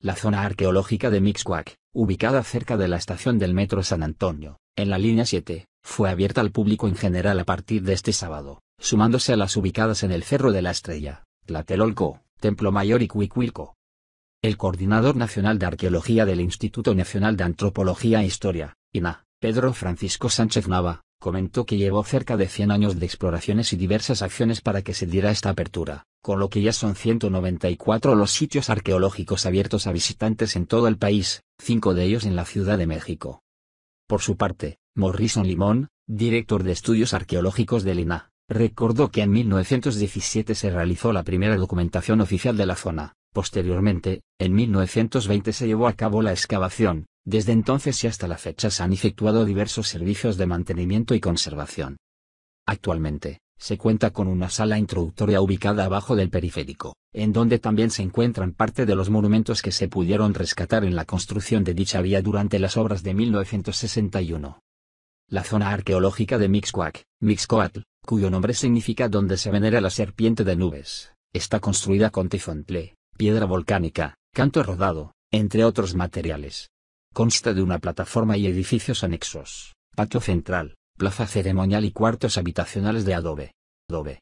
la zona arqueológica de Mixquac, ubicada cerca de la estación del Metro San Antonio, en la línea 7, fue abierta al público en general a partir de este sábado, sumándose a las ubicadas en el Cerro de la Estrella, Tlatelolco, Templo Mayor y Cuicuilco. El coordinador nacional de arqueología del Instituto Nacional de Antropología e Historia, INA, Pedro Francisco Sánchez Nava, comentó que llevó cerca de 100 años de exploraciones y diversas acciones para que se diera esta apertura, con lo que ya son 194 los sitios arqueológicos abiertos a visitantes en todo el país, cinco de ellos en la Ciudad de México. Por su parte, Morrison Limón, director de estudios arqueológicos del LiNA, recordó que en 1917 se realizó la primera documentación oficial de la zona, posteriormente, en 1920 se llevó a cabo la excavación, desde entonces y hasta la fecha se han efectuado diversos servicios de mantenimiento y conservación. Actualmente, se cuenta con una sala introductoria ubicada abajo del periférico, en donde también se encuentran parte de los monumentos que se pudieron rescatar en la construcción de dicha vía durante las obras de 1961. La zona arqueológica de Mixcoac, Mixcoatl, cuyo nombre significa donde se venera la serpiente de nubes, está construida con tifontle, piedra volcánica, canto rodado, entre otros materiales. Consta de una plataforma y edificios anexos, patio central, plaza ceremonial y cuartos habitacionales de adobe. adobe.